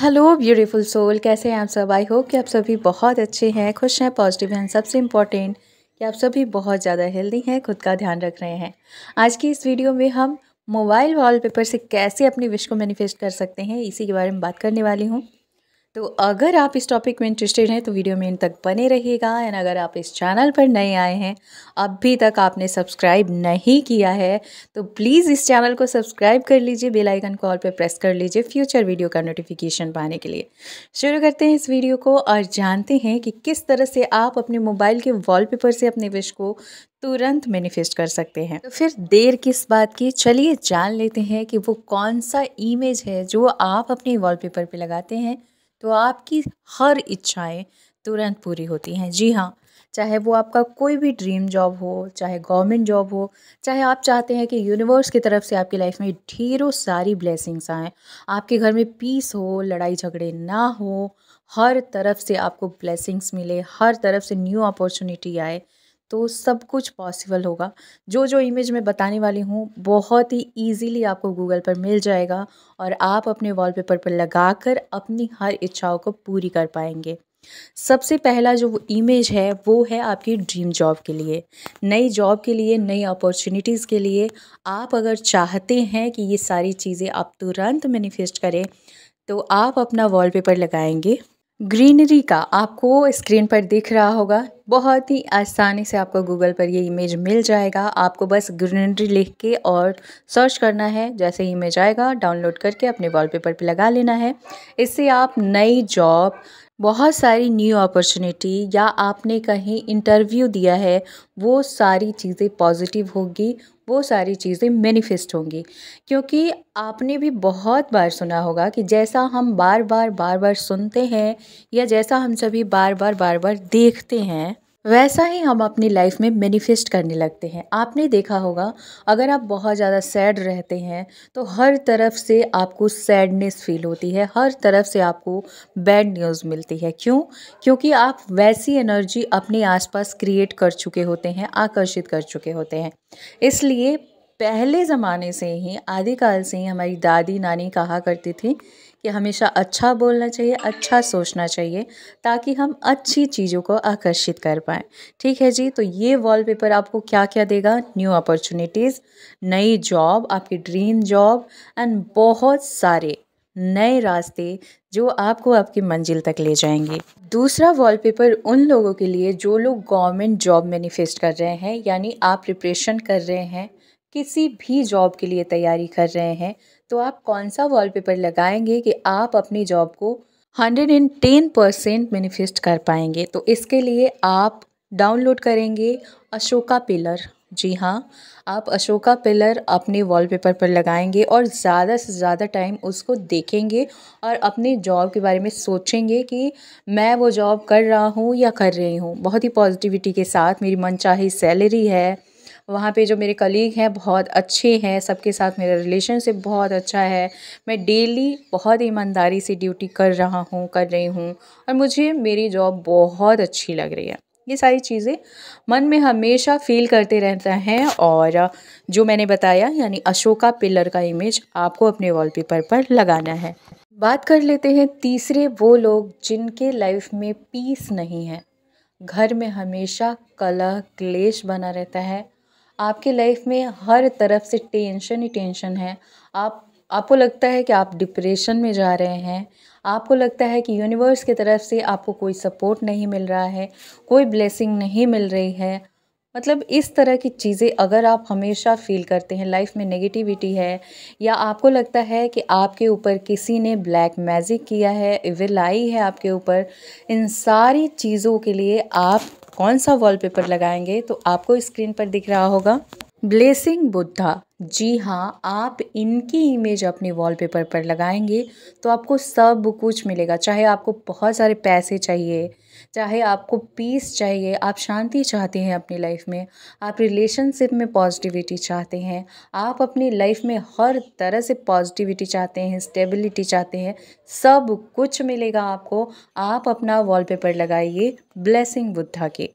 hello beautiful soul कैसे हैं आप सब आई होप कि आप सभी बहुत अच्छे हैं खुश हैं पॉजिटिव हैं सबसे इम्पॉर्टेंट कि आप सभी बहुत ज़्यादा हेल्दी हैं खुद का ध्यान रख रहे हैं आज की इस वीडियो में हम मोबाइल वॉलपेपर से कैसे अपनी विश को मैनिफेस्ट कर सकते हैं इसी के बारे में बात करने वाली हूँ तो अगर आप इस टॉपिक में इंटरेस्टेड हैं तो वीडियो में इन तक बने रहिएगा एंड अगर आप इस चैनल पर नए आए हैं अभी तक आपने सब्सक्राइब नहीं किया है तो प्लीज़ इस चैनल को सब्सक्राइब कर लीजिए बेल आइकन कॉल पर प्रेस कर लीजिए फ्यूचर वीडियो का नोटिफिकेशन पाने के लिए शुरू करते हैं इस वीडियो को और जानते हैं कि किस तरह से आप अपने मोबाइल के वॉलपेपर से अपने विश को तुरंत मैनिफेस्ट कर सकते हैं तो फिर देर किस बात की चलिए जान लेते हैं कि वो कौन सा इमेज है जो आप अपने वॉलपेपर पे लगाते हैं तो आपकी हर इच्छाएं तुरंत पूरी होती हैं जी हाँ चाहे वो आपका कोई भी ड्रीम जॉब हो चाहे गवर्नमेंट जॉब हो चाहे आप चाहते हैं कि यूनिवर्स की तरफ से आपकी लाइफ में ढेरों सारी ब्लेसिंग्स आएँ आपके घर में पीस हो लड़ाई झगड़े ना हो हर तरफ से आपको ब्लेसिंग्स मिले हर तरफ से न्यू अपॉर्चुनिटी आए तो सब कुछ पॉसिबल होगा जो जो इमेज मैं बताने वाली हूँ बहुत ही ईजीली आपको गूगल पर मिल जाएगा और आप अपने वॉलपेपर पर लगाकर अपनी हर इच्छाओं को पूरी कर पाएंगे सबसे पहला जो इमेज है वो है आपकी ड्रीम जॉब के लिए नई जॉब के लिए नई अपॉर्चुनिटीज़ के लिए आप अगर चाहते हैं कि ये सारी चीज़ें आप तुरंत मैनिफेस्ट करें तो आप अपना वॉलपेपर लगाएंगे ग्रीनरी का आपको स्क्रीन पर दिख रहा होगा बहुत ही आसानी से आपको गूगल पर ये इमेज मिल जाएगा आपको बस ग्रीनरी लिख के और सर्च करना है जैसे ही इमेज आएगा डाउनलोड करके अपने वॉलपेपर पे लगा लेना है इससे आप नई जॉब बहुत सारी न्यू अपॉर्चुनिटी या आपने कहीं इंटरव्यू दिया है वो सारी चीज़ें पॉजिटिव होगी वो सारी चीज़ें मैनिफेस्ट होंगी क्योंकि आपने भी बहुत बार सुना होगा कि जैसा हम बार बार बार बार सुनते हैं या जैसा हम सभी बार बार बार बार देखते हैं वैसा ही हम अपनी लाइफ में मैनिफेस्ट करने लगते हैं आपने देखा होगा अगर आप बहुत ज़्यादा सैड रहते हैं तो हर तरफ से आपको सैडनेस फील होती है हर तरफ से आपको बैड न्यूज़ मिलती है क्यों क्योंकि आप वैसी एनर्जी अपने आसपास क्रिएट कर चुके होते हैं आकर्षित कर चुके होते हैं इसलिए पहले ज़माने से ही आदिकाल से ही हमारी दादी नानी कहा करती थी कि हमेशा अच्छा बोलना चाहिए अच्छा सोचना चाहिए ताकि हम अच्छी चीज़ों को आकर्षित कर पाएँ ठीक है जी तो ये वॉलपेपर आपको क्या क्या देगा न्यू अपॉर्चुनिटीज़ नई जॉब आपकी ड्रीम जॉब एंड बहुत सारे नए रास्ते जो आपको आपकी मंजिल तक ले जाएंगे दूसरा वॉलपेपर उन लोगों के लिए जो लोग गवर्नमेंट जॉब मैनिफेस्ट कर रहे हैं यानी आप प्रिपरेशन कर रहे हैं किसी भी जॉब के लिए तैयारी कर रहे हैं तो आप कौन सा वॉलपेपर लगाएंगे कि आप अपनी जॉब को hundred and ten percent manifest कर पाएंगे तो इसके लिए आप डाउनलोड करेंगे अशोका पिलर जी हाँ आप अशोका पिलर अपने वॉलपेपर पर लगाएंगे और ज़्यादा से ज़्यादा टाइम उसको देखेंगे और अपने जॉब के बारे में सोचेंगे कि मैं वो जॉब कर रहा हूँ या कर रही हूँ बहुत ही पॉजिटिविटी के साथ मेरी मनचाही सैलरी है वहाँ पे जो मेरे कलीग हैं बहुत अच्छे हैं सबके साथ मेरा रिलेशनशिप बहुत अच्छा है मैं डेली बहुत ईमानदारी से ड्यूटी कर रहा हूँ कर रही हूँ और मुझे मेरी जॉब बहुत अच्छी लग रही है ये सारी चीज़ें मन में हमेशा फील करते रहते हैं और जो मैंने बताया यानी अशोका पिलर का इमेज आपको अपने वॉलपेपर पर लगाना है बात कर लेते हैं तीसरे वो लोग जिनके लाइफ में पीस नहीं है घर में हमेशा कलह क्लेश बना रहता है आपके लाइफ में हर तरफ से टेंशन ही टेंशन है आप आपको लगता है कि आप डिप्रेशन में जा रहे हैं आपको लगता है कि यूनिवर्स की तरफ से आपको कोई सपोर्ट नहीं मिल रहा है कोई ब्लेसिंग नहीं मिल रही है मतलब इस तरह की चीज़ें अगर आप हमेशा फील करते हैं लाइफ में नेगेटिविटी है या आपको लगता है कि आपके ऊपर किसी ने ब्लैक मैजिक किया है इविल आई है आपके ऊपर इन सारी चीज़ों के लिए आप कौन सा वॉलपेपर लगाएंगे तो आपको स्क्रीन पर दिख रहा होगा ब्लेसिंग बुद्धा जी हाँ आप इनकी इमेज अपने वॉलपेपर पर लगाएंगे तो आपको सब कुछ मिलेगा चाहे आपको बहुत सारे पैसे चाहिए चाहे आपको पीस चाहिए आप शांति चाहते हैं अपनी लाइफ में आप रिलेशनशिप में पॉजिटिविटी चाहते हैं आप अपनी लाइफ में हर तरह से पॉजिटिविटी चाहते हैं स्टेबिलिटी चाहते हैं सब कुछ मिलेगा आपको आप अपना वॉलपेपर लगाइए ब्लेसिंग बुद्धा के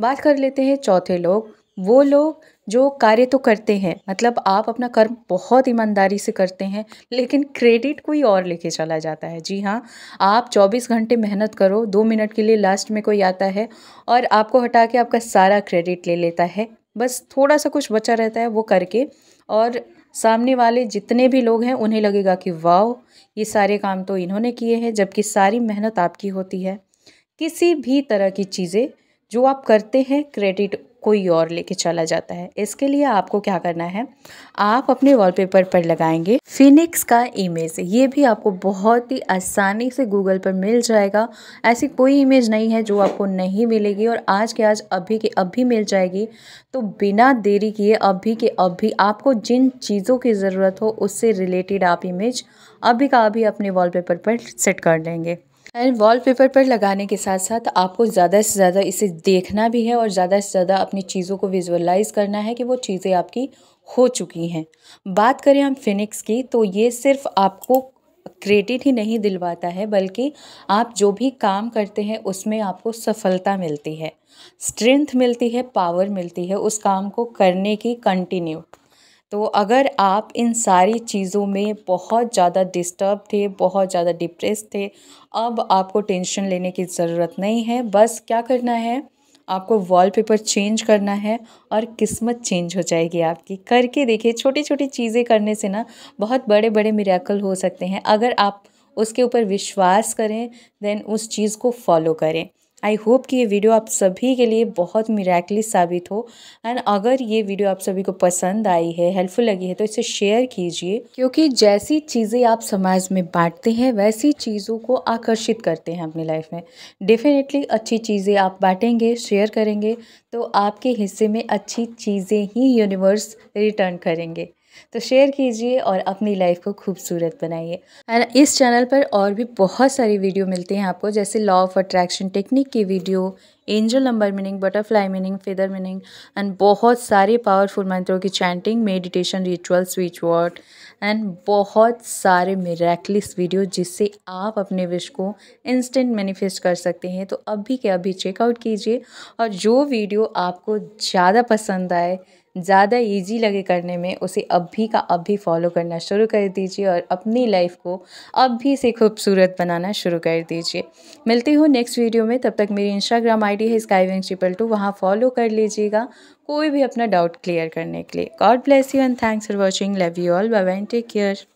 बात कर लेते हैं चौथे लोग वो लोग जो कार्य तो करते हैं मतलब आप अपना कर्म बहुत ईमानदारी से करते हैं लेकिन क्रेडिट कोई और लेके चला जाता है जी हाँ आप 24 घंटे मेहनत करो दो मिनट के लिए लास्ट में कोई आता है और आपको हटा के आपका सारा क्रेडिट ले लेता है बस थोड़ा सा कुछ बचा रहता है वो करके और सामने वाले जितने भी लोग हैं उन्हें लगेगा कि वाह ये सारे काम तो इन्होंने किए हैं जबकि सारी मेहनत आपकी होती है किसी भी तरह की चीज़ें जो आप करते हैं क्रेडिट कोई और लेके चला जाता है इसके लिए आपको क्या करना है आप अपने वॉलपेपर पर लगाएंगे फिनिक्स का इमेज ये भी आपको बहुत ही आसानी से गूगल पर मिल जाएगा ऐसी कोई इमेज नहीं है जो आपको नहीं मिलेगी और आज के आज अभी के अभी मिल जाएगी तो बिना देरी किए अभी के अभी आपको जिन चीज़ों की ज़रूरत हो उससे रिलेटेड आप इमेज अभी का अभी अपने वॉलपेपर पर सेट कर लेंगे एंड वॉलपेपर पर लगाने के साथ साथ आपको ज़्यादा से ज़्यादा इसे देखना भी है और ज़्यादा से ज़्यादा अपनी चीज़ों को विजुअलाइज़ करना है कि वो चीज़ें आपकी हो चुकी हैं बात करें हम फिनिक्स की तो ये सिर्फ आपको क्रेडिट ही नहीं दिलवाता है बल्कि आप जो भी काम करते हैं उसमें आपको सफलता मिलती है स्ट्रेंथ मिलती है पावर मिलती है उस काम को करने की कंटिन्यू तो अगर आप इन सारी चीज़ों में बहुत ज़्यादा डिस्टर्ब थे बहुत ज़्यादा डिप्रेस थे अब आपको टेंशन लेने की ज़रूरत नहीं है बस क्या करना है आपको वॉलपेपर चेंज करना है और किस्मत चेंज हो जाएगी आपकी करके देखिए छोटी छोटी चीज़ें करने से ना बहुत बड़े बड़े मिराकल हो सकते हैं अगर आप उसके ऊपर विश्वास करें देन उस चीज़ को फॉलो करें आई होप कि ये वीडियो आप सभी के लिए बहुत मिराकली साबित हो एंड अगर ये वीडियो आप सभी को पसंद आई है हेल्पफुल लगी है तो इसे शेयर कीजिए क्योंकि जैसी चीज़ें आप समाज में बांटते हैं वैसी चीज़ों को आकर्षित करते हैं अपनी लाइफ में डेफिनेटली अच्छी चीज़ें आप बांटेंगे शेयर करेंगे तो आपके हिस्से में अच्छी चीज़ें ही यूनिवर्स रिटर्न करेंगे तो शेयर कीजिए और अपनी लाइफ को खूबसूरत बनाइए एंड इस चैनल पर और भी बहुत सारी वीडियो मिलती हैं आपको जैसे लॉ ऑफ अट्रैक्शन टेक्निक की video angel number meaning butterfly meaning feather meaning and बहुत सारे पावरफुल मंत्रों की chanting meditation ritual switch word and बहुत सारे मेरेक्लिस वीडियो जिससे आप अपने विश को इंस्टेंट मैनिफेस्ट कर सकते हैं तो अभी के अभी चेकआउट कीजिए और जो वीडियो आपको ज़्यादा पसंद आए ज़्यादा ईजी लगे करने में उसे अब भी का अब भी फॉलो करना शुरू कर दीजिए और अपनी लाइफ को अब भी से खूबसूरत बनाना शुरू कर दीजिए मिलती हूँ नेक्स्ट वीडियो में तब तक मेरी इंस्टाग्राम आईडी है स्काई विंग ट्रिपल टू वहाँ फॉलो कर लीजिएगा कोई भी अपना डाउट क्लियर करने के लिए God bless you and thanks for watching love you all bye take care